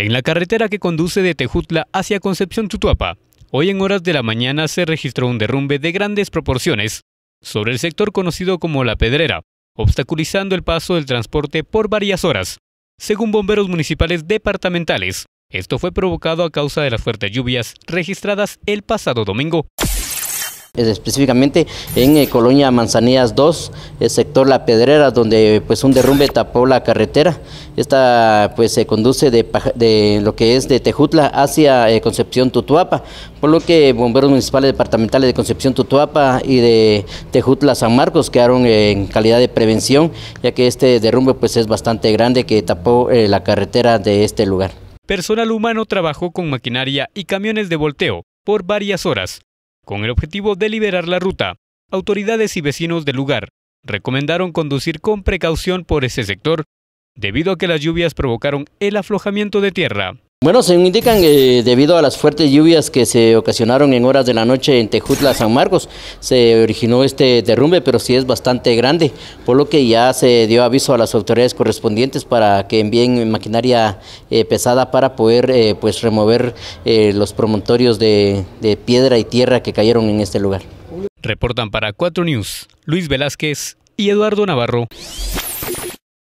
En la carretera que conduce de Tejutla hacia Concepción Tutuapa, hoy en horas de la mañana se registró un derrumbe de grandes proporciones sobre el sector conocido como La Pedrera, obstaculizando el paso del transporte por varias horas, según bomberos municipales departamentales. Esto fue provocado a causa de las fuertes lluvias registradas el pasado domingo. Específicamente en eh, Colonia Manzanillas 2, el sector La Pedrera, donde pues un derrumbe tapó la carretera. Esta pues se conduce de, lo que es de Tejutla hacia eh, Concepción Tutuapa, por lo que bomberos municipales departamentales de Concepción Tutuapa y de Tejutla San Marcos quedaron eh, en calidad de prevención, ya que este derrumbe pues es bastante grande que tapó la carretera de este lugar. Personal humano trabajó con maquinaria y camiones de volteo por varias horas con el objetivo de liberar la ruta, autoridades y vecinos del lugar recomendaron conducir con precaución por ese sector debido a que las lluvias provocaron el aflojamiento de tierra. Bueno, según indican, eh, debido a las fuertes lluvias que se ocasionaron en horas de la noche en Tejutla, San Marcos, se originó este derrumbe, pero sí es bastante grande, por lo que ya se dio aviso a las autoridades correspondientes para que envíen maquinaria eh, pesada para poder eh, pues remover los promontorios de, de piedra y tierra que cayeron en este lugar. Reportan para 4 News Luis Velázquez y Eduardo Navarro.